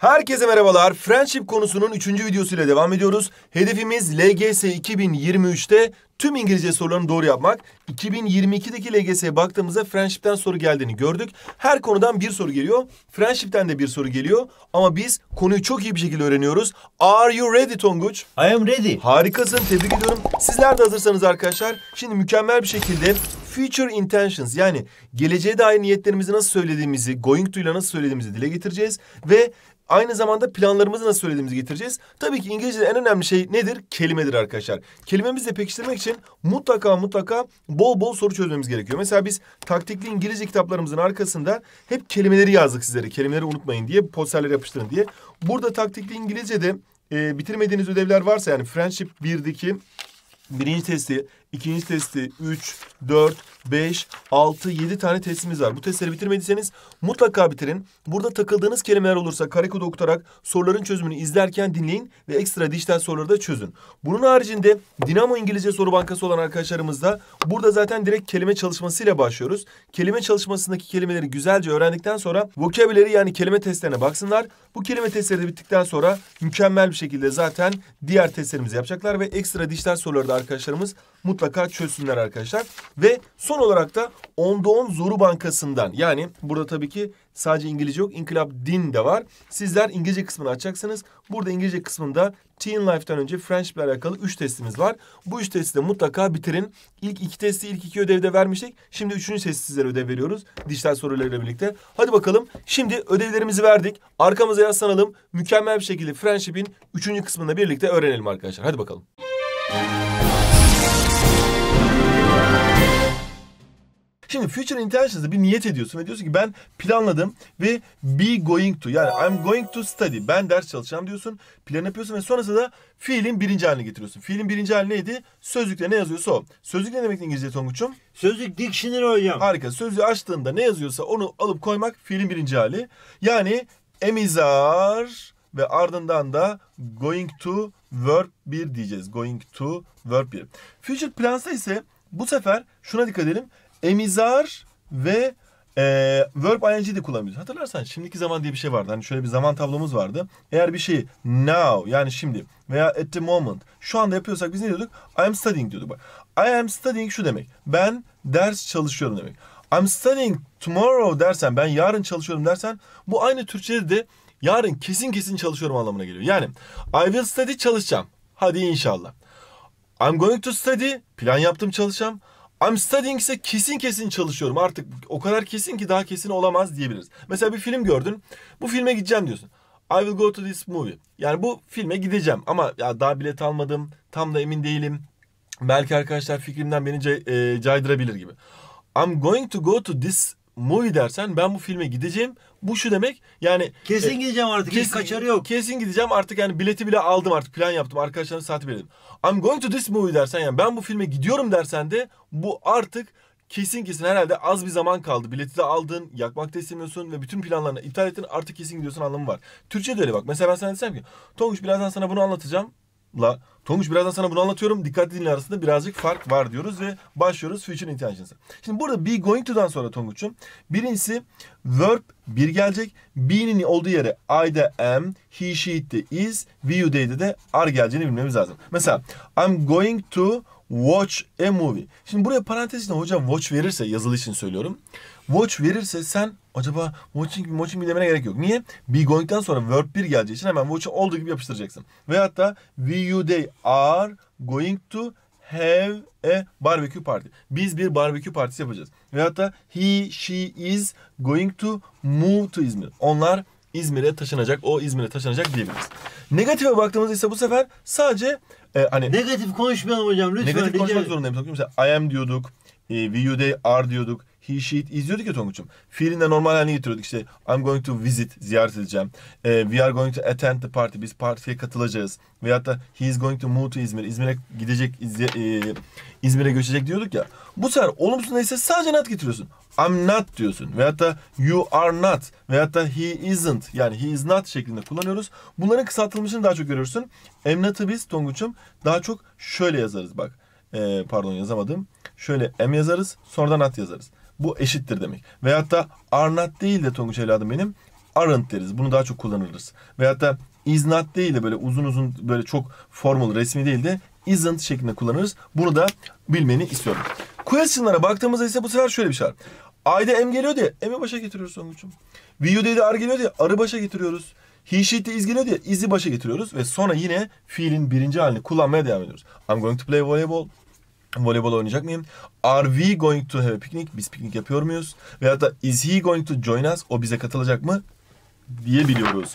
Herkese merhabalar. Friendship konusunun 3. videosuyla devam ediyoruz. Hedefimiz LGS 2023'te tüm İngilizce sorularını doğru yapmak. 2022'deki LGS'ye baktığımızda Friendship'ten soru geldiğini gördük. Her konudan bir soru geliyor. Friendship'ten de bir soru geliyor. Ama biz konuyu çok iyi bir şekilde öğreniyoruz. Are you ready Tonguç? I am ready. Harikasın. Tebrik ediyorum. Sizler de hazırsanız arkadaşlar şimdi mükemmel bir şekilde future intentions yani geleceğe dair niyetlerimizi nasıl söylediğimizi, going to ile nasıl söylediğimizi dile getireceğiz ve aynı zamanda planlarımızı nasıl söylediğimizi getireceğiz. Tabii ki İngilizce'de en önemli şey nedir? Kelimedir arkadaşlar. Kelimemizle pekiştirmek için mutlaka mutlaka bol bol soru çözmemiz gerekiyor. Mesela biz taktikli İngilizce kitaplarımızın arkasında hep kelimeleri yazdık sizlere. Kelimeleri unutmayın diye, posterleri yapıştırın diye. Burada taktikli İngilizce'de e, bitirmediğiniz ödevler varsa yani Friendship 1'deki birinci testi İkinci testi 3, 4, 5, 6, 7 tane testimiz var. Bu testleri bitirmediyseniz mutlaka bitirin. Burada takıldığınız kelimeler olursa karekodu okutarak soruların çözümünü izlerken dinleyin ve ekstra dijital soruları da çözün. Bunun haricinde Dinamo İngilizce Soru Bankası olan arkadaşlarımız da burada zaten direkt kelime çalışmasıyla başlıyoruz. Kelime çalışmasındaki kelimeleri güzelce öğrendikten sonra vocabulary yani kelime testlerine baksınlar. Bu kelime testleri de bittikten sonra mükemmel bir şekilde zaten diğer testlerimizi yapacaklar ve ekstra dijital soruları da arkadaşlarımız mutlaka çözsünler arkadaşlar. Ve son olarak da Onda On Zoru Bankası'ndan yani burada tabii ki sadece İngilizce yok İnkılap Din de var. Sizler İngilizce kısmını açacaksınız. Burada İngilizce kısmında Teen Life'dan önce French ile alakalı üç testimiz var. Bu üç testi de mutlaka bitirin. İlk iki testi ilk iki ödevde vermiştik. Şimdi üçüncü testi sizlere ödev veriyoruz. Dijital sorularıyla birlikte. Hadi bakalım. Şimdi ödevlerimizi verdik. Arkamıza yaslanalım. Mükemmel bir şekilde Friendship'in üçüncü kısmında birlikte öğrenelim arkadaşlar. Hadi bakalım. Şimdi Future intentions'da bir niyet ediyorsun ve diyorsun ki ben planladım ve be going to yani I'm going to study. Ben ders çalışacağım diyorsun. Plan yapıyorsun ve sonrasında da fiilin birinci haline getiriyorsun. Fiilin birinci hali neydi? Sözlükte ne yazıyorsa o. Sözlük ne demek İngilizce Tonguç'um? Sözlük dictionary hocam. Harika. Sözlüğü açtığında ne yazıyorsa onu alıp koymak fiilin birinci hali. Yani emizar ve ardından da going to verb 1 diyeceğiz. Going to verb 1. Future plans'ta ise bu sefer şuna dikkat edelim emizar ve e, verb ing de kullanıyoruz. Hatırlarsan şimdiki zaman diye bir şey vardı. Hani şöyle bir zaman tablomuz vardı. Eğer bir şeyi now yani şimdi veya at the moment şu anda yapıyorsak biz ne diyorduk? I am studying diyorduk. I am studying şu demek. Ben ders çalışıyorum demek. I'm studying tomorrow dersen ben yarın çalışıyorum dersen bu aynı Türkçe'de de yarın kesin kesin çalışıyorum anlamına geliyor. Yani I will study çalışacağım. Hadi inşallah. I'm going to study plan yaptım çalışacağım. I'm studying ise kesin kesin çalışıyorum. Artık o kadar kesin ki daha kesin olamaz diyebiliriz. Mesela bir film gördün. Bu filme gideceğim diyorsun. I will go to this movie. Yani bu filme gideceğim ama ya daha bilet almadım. Tam da emin değilim. Belki arkadaşlar fikrimden beni e, caydırabilir gibi. I'm going to go to this Moy dersen ben bu filme gideceğim. Bu şu demek yani kesin e, gideceğim artık kesin, hiç kaçarı yok. Kesin gideceğim artık yani bileti bile aldım artık plan yaptım arkadaşlarım saati belirledim. I'm going to this movie dersen yani ben bu filme gidiyorum dersen de bu artık kesin kesin herhalde az bir zaman kaldı. Bileti de aldın, yakmak da istemiyorsun ve bütün planlarını iptal ettin artık kesin gidiyorsun anlamı var. Türkçe de öyle bak. Mesela ben sana desem ki Tonguç birazdan sana bunu anlatacağım. La Tonguç birazdan sana bunu anlatıyorum. Dikkatli dinle arasında birazcık fark var diyoruz ve başlıyoruz future intentions'a. Şimdi burada be going to'dan sonra Tonguç'um. Birincisi verb bir gelecek. Be'nin olduğu yere I'de am, he, she, it'de is, we, you, they'de de are geleceğini bilmemiz lazım. Mesela I'm going to watch a movie. Şimdi buraya parantez içinde hocam watch verirse yazılı için söylüyorum. Watch verirse sen acaba watching watching mi demene gerek yok. Niye? Be going'den sonra verb 1 geleceği için hemen watch'ı olduğu gibi yapıştıracaksın. Ve hatta we you they are going to have a barbecue party. Biz bir barbekü partisi yapacağız. Ve hatta he she is going to move to İzmir. Onlar İzmir'e taşınacak, o İzmir'e taşınacak diyebiliriz. Negatife baktığımızda ise bu sefer sadece e, hani... Negatif konuşmayalım hocam lütfen. Negatif konuşmak zorundayım. Mesela I am diyorduk, e, we you they are diyorduk he, she, it izliyorduk ya Tonguç'um. Fiilinde normal halini getiriyorduk işte I'm going to visit, ziyaret edeceğim. E, we are going to attend the party, biz partiye katılacağız. Veyahut da he is going to move to İzmir, İzmir'e gidecek, İzle, e, İzmir'e göçecek diyorduk ya. Bu sefer olumsuz neyse sadece not getiriyorsun. I'm not diyorsun. Veyahut da you are not. Veyahut da he isn't. Yani he is not şeklinde kullanıyoruz. Bunların kısaltılmışını daha çok görüyorsun. Am not'ı biz Tonguç'um daha çok şöyle yazarız bak. E, pardon yazamadım. Şöyle am yazarız. Sonradan at yazarız. Bu eşittir demek. Veyahut da arnat değil de Tonguç evladım benim arnt deriz. Bunu daha çok kullanırız. Veyahut da iznat değil de böyle uzun uzun böyle çok formal resmi değil de isn't şeklinde kullanırız. Bunu da bilmeni istiyorum. Question'lara baktığımızda ise bu sefer şöyle bir şey var. Ayda em geliyor diye em'i başa getiriyoruz Tonguç'um. V'yu dedi ar geliyor diye arı başa getiriyoruz. He she geliyor diye izi başa getiriyoruz ve sonra yine fiilin birinci halini kullanmaya devam ediyoruz. I'm going to play volleyball voleybol oynayacak mıyım? Are we going to have a picnic? Biz piknik yapıyor muyuz? Veyahut da is he going to join us? O bize katılacak mı? Diyebiliyoruz.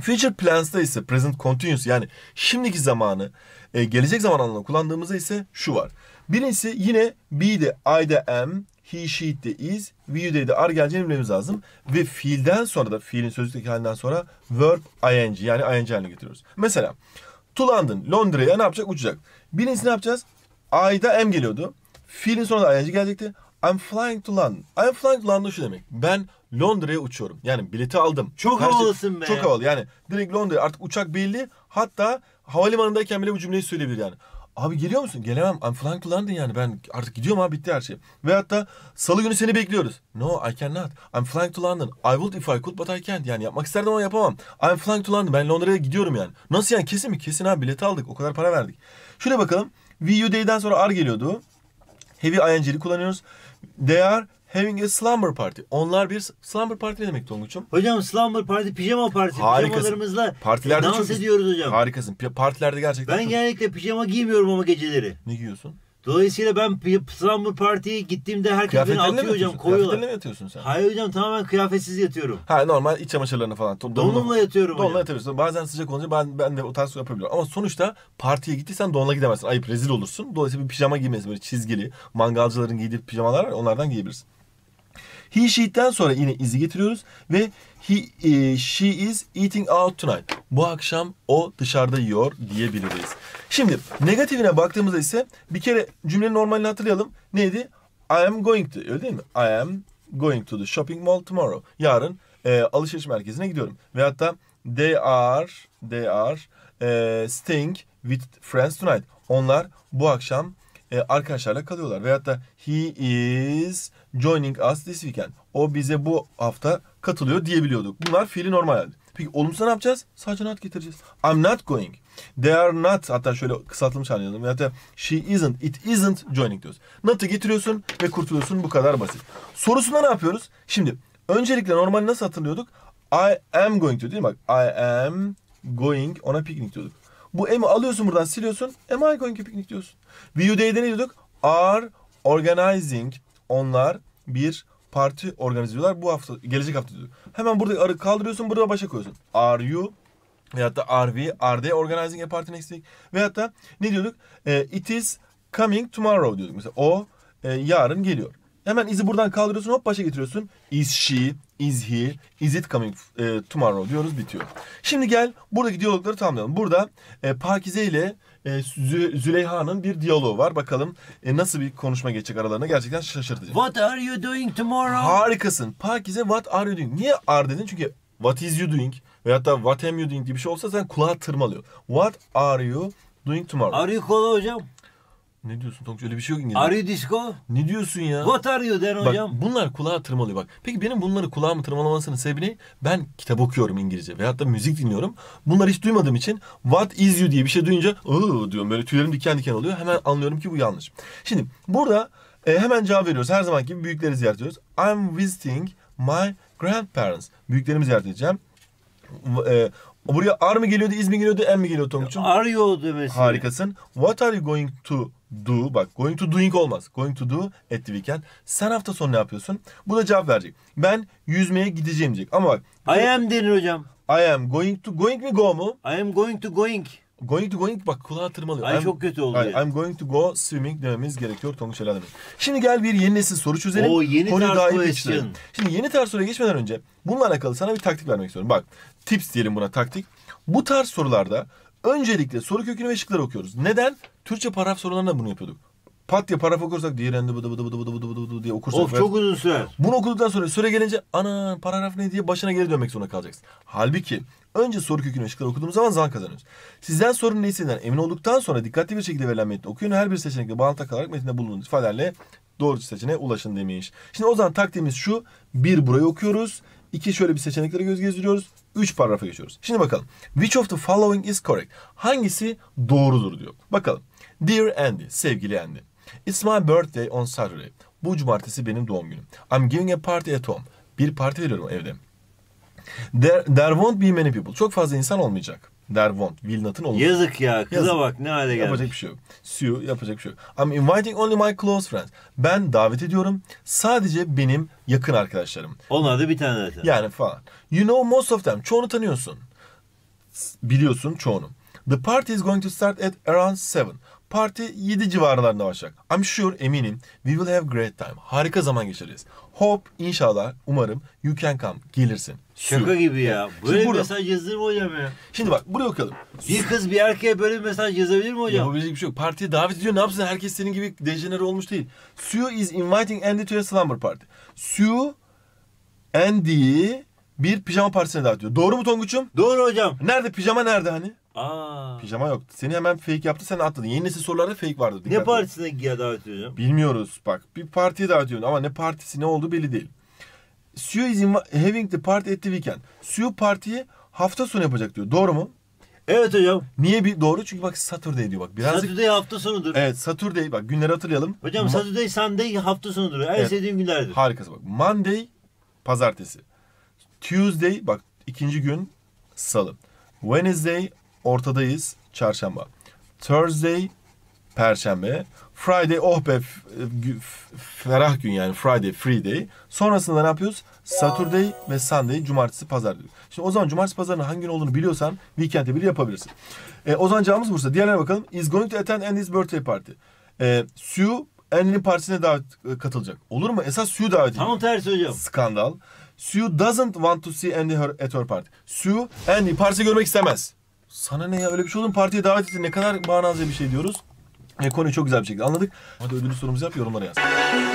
Future plans'ta ise present continuous yani şimdiki zamanı e, gelecek zaman anlamında kullandığımızda ise şu var. Birincisi yine be'de I'de am, he, she'de is, we'de de are geleceğini bilmemiz lazım. Ve fiilden sonra da fiilin sözlükteki halinden sonra verb ing yani ing haline getiriyoruz. Mesela to London, Londra'ya ne yapacak? Uçacak. Birincisi ne yapacağız? I'da M geliyordu. Fiilin sonunda ING gelecekti. I'm flying to London. I'm flying to London şu demek. Ben Londra'ya uçuyorum. Yani bileti aldım. Çok Her havalısın şey, be. Çok havalı yani. Direkt Londra'ya artık uçak belli. Hatta havalimanındayken bile bu cümleyi söyleyebilir yani. Abi geliyor musun? Gelemem. I'm flying to London yani. Ben artık gidiyorum abi bitti her şey. Ve hatta salı günü seni bekliyoruz. No I cannot. I'm flying to London. I would if I could but I can't. Yani yapmak isterdim ama yapamam. I'm flying to London. Ben Londra'ya gidiyorum yani. Nasıl yani? Kesin mi? Kesin abi bileti aldık. O kadar para verdik. Şuraya bakalım. Wii Day'den sonra R geliyordu. Heavy ING'li kullanıyoruz. They are having a slumber party. Onlar bir slumber party ne demek Tonguç'um? Hocam slumber party, pijama partisi. Harikasın. Pijamalarımızla Partilerde dans çok ediyoruz hocam. Harikasın. Partilerde gerçekten Ben çok... genellikle pijama giymiyorum ama geceleri. Ne giyiyorsun? Dolayısıyla ben Slumber Party'ye gittiğimde herkes beni atıyor hocam koyuyorlar. Kıyafetle mi yatıyorsun sen? Hayır hocam tamamen kıyafetsiz yatıyorum. Ha normal iç çamaşırlarını falan. Donla, donumla yatıyorum donla hocam. yatıyorsun. Bazen sıcak olunca ben, ben de o tarz şey yapabiliyorum. Ama sonuçta partiye gittiysen donla gidemezsin. Ayıp rezil olursun. Dolayısıyla bir pijama giymesi böyle çizgili. Mangalcıların giydiği pijamalar var onlardan giyebilirsin. He she'den sonra yine izi getiriyoruz ve he, e, she is eating out tonight bu akşam o dışarıda yiyor diyebiliriz. Şimdi negatifine baktığımızda ise bir kere cümlenin normalini hatırlayalım. Neydi? I am going to öyle değil mi? I am going to the shopping mall tomorrow. Yarın e, alışveriş merkezine gidiyorum. Ve hatta they are they are e, staying with friends tonight. Onlar bu akşam e, arkadaşlarla kalıyorlar. Veyahut da he is joining us this weekend. O bize bu hafta katılıyor diyebiliyorduk. Bunlar fiili normal halde. Peki olumsuz ne yapacağız? Sadece not getireceğiz. I'm not going. They are not. Hatta şöyle kısaltılmış hali yazalım. Hatta she isn't. It isn't joining diyoruz. Not'ı getiriyorsun ve kurtuluyorsun. Bu kadar basit. Sorusunda ne yapıyoruz? Şimdi öncelikle normal nasıl hatırlıyorduk? I am going to değil mi? Bak I am going ona piknik diyorduk. Bu am'i alıyorsun buradan siliyorsun. Am I going to picnic diyorsun. Will ne diyorduk? Are organizing. Onlar bir parti organize ediyorlar. Bu hafta, gelecek hafta diyor. Hemen burada arı kaldırıyorsun, burada başa koyuyorsun. Are you veyahut da RV, are they organizing a party next week? Veyahut da ne diyorduk? E, it is coming tomorrow diyorduk. Mesela o e, yarın geliyor. Hemen izi buradan kaldırıyorsun hop başa getiriyorsun. Is she, is he, is it coming e, tomorrow diyoruz bitiyor. Şimdi gel buradaki diyalogları tamamlayalım. Burada e, Pakize ile e, Zü- Züleyha'nın bir diyaloğu var. Bakalım e, nasıl bir konuşma geçecek aralarına gerçekten şaşırtıcı. What are you doing tomorrow? Harikasın. Pakize what are you doing? Niye are dedin? Çünkü what is you doing? Veyahut da what am you doing Gibi bir şey olsa sen kulağa tırmalıyor. What are you doing tomorrow? Arıyı kola hocam. Ne diyorsun Tonguç? Öyle bir şey yok İngilizce. Are you disco? Ne diyorsun ya? What are you den hocam? bunlar kulağa tırmalıyor bak. Peki benim bunları kulağımı tırmalamasının sebebi ne? Ben kitap okuyorum İngilizce veyahut da müzik dinliyorum. Bunları hiç duymadığım için what is you diye bir şey duyunca ooo diyorum böyle tüylerim diken diken oluyor. Hemen anlıyorum ki bu yanlış. Şimdi burada e, hemen cevap veriyoruz. Her zaman gibi büyükleri ziyaret ediyoruz. I'm visiting my grandparents. Büyüklerimi ziyaret edeceğim. E, buraya R mı geliyordu, İz mi geliyordu, M mi geliyordu Tonguç'un? Are you demesi. Harikasın. What are you going to do bak going to doing olmaz. Going to do at the weekend. Sen hafta sonu ne yapıyorsun? Bu da cevap verecek. Ben yüzmeye gideceğim diyecek. Ama bak. I am denir hocam. I am going to going mi go mu? I am going to going. Going to going bak kulağa tırmalıyor. Ay I'm, çok kötü oldu. I yani. I'm going to go swimming dememiz gerekiyor Tonguç Şelale'de. Şimdi gel bir yeni nesil soru çözelim. Oo yeni Konuyu Şimdi yeni tarz soruya geçmeden önce bununla alakalı sana bir taktik vermek istiyorum. Bak tips diyelim buna taktik. Bu tarz sorularda Öncelikle soru kökünü ve şıkları okuyoruz. Neden? Türkçe paragraf sorularında bunu yapıyorduk. Pat diye paragraf okursak diğer bu bıdı bu bıdı bu bıdı bıdı bıdı diye okursak. Of çok uzun sürer. Bunu okuduktan sonra süre gelince ana paragraf ne diye başına geri dönmek zorunda kalacaksın. Halbuki önce soru kökünü şıkları okuduğumuz zaman zaman kazanıyoruz. Sizden sorunun ne emin olduktan sonra dikkatli bir şekilde verilen metni okuyun. Her bir seçenekle bağlantı kalarak metinde bulunduğunuz ifadelerle doğru seçeneğe ulaşın demiş. Şimdi o zaman taktiğimiz şu. Bir burayı okuyoruz. İki şöyle bir seçeneklere göz gezdiriyoruz. Üç paragrafa geçiyoruz. Şimdi bakalım. Which of the following is correct? Hangisi doğrudur diyor. Bakalım. Dear Andy, sevgili Andy. It's my birthday on Saturday. Bu cumartesi benim doğum günüm. I'm giving a party at home. Bir parti veriyorum evde. There, there won't be many people. Çok fazla insan olmayacak. Der Won't. Will not'ın olması. Yazık ya. Kıza Yazık. bak ne hale gelmiş. Yapacak bir şey yok. Sue yapacak bir şey yok. I'm inviting only my close friends. Ben davet ediyorum. Sadece benim yakın arkadaşlarım. Onlar da bir tane zaten. Yani falan. You know most of them. Çoğunu tanıyorsun. Biliyorsun çoğunu. The party is going to start at around 7. Parti 7 civarlarında başlayacak. I'm sure, eminim we will have great time. Harika zaman geçireceğiz. Hope, inşallah, umarım you can come. Gelirsin. Şaka gibi ya. Böyle Şimdi bir burada, mesaj yazılır mı hocam ya? Şimdi bak buraya okuyalım. Bir kız bir erkeğe böyle bir mesaj yazabilir mi hocam? Yapabilecek bir şey yok. Partiye davet ediyor ne yapsın? Herkes senin gibi dejenere olmuş değil. Sue is inviting Andy to a slumber party. Sue Andy'yi bir pijama partisine davet ediyor. Doğru mu Tonguç'um? Doğru hocam. Nerede pijama nerede hani? Aa. Pijama yoktu. Seni hemen fake yaptı sen atladın. Yeni nesil sorularda fake vardı. Ne partisine giya davet ediyorum? Bilmiyoruz bak. Bir partiye davet ediyorsun ama ne partisi ne oldu belli değil. Sue is having the party at the weekend. Sue partiyi hafta sonu yapacak diyor. Doğru mu? Evet hocam. Niye bir doğru? Çünkü bak Saturday diyor bak. Birazcık... Saturday hafta sonudur. Evet Saturday bak günleri hatırlayalım. Hocam Ma... Saturday Sunday hafta sonudur. En evet. sevdiğim günlerdir. Harikası bak. Monday pazartesi. Tuesday bak ikinci gün salı. Wednesday ortadayız çarşamba. Thursday perşembe. Friday oh be ferah gün yani Friday free day. Sonrasında ne yapıyoruz? Saturday ve Sunday cumartesi pazar diyor. Şimdi o zaman cumartesi pazarının hangi gün olduğunu biliyorsan weekend'e bile yapabilirsin. E, zaman cevabımız Bursa. Diğerlerine bakalım. Is going to attend Andy's birthday party. E, Sue Annie'nin partisine davet e, katılacak. Olur mu? Esas Sue davet Tam tersi hocam. Skandal. Sue doesn't want to see Andy her, at her party. Sue Annie partisi görmek istemez. Sana ne ya öyle bir şey olur Partiye davet etti. Ne kadar manalı bir şey diyoruz. E, konu çok güzel bir şekilde anladık. Hadi ödülü sorumuzu yap yorumlara yaz.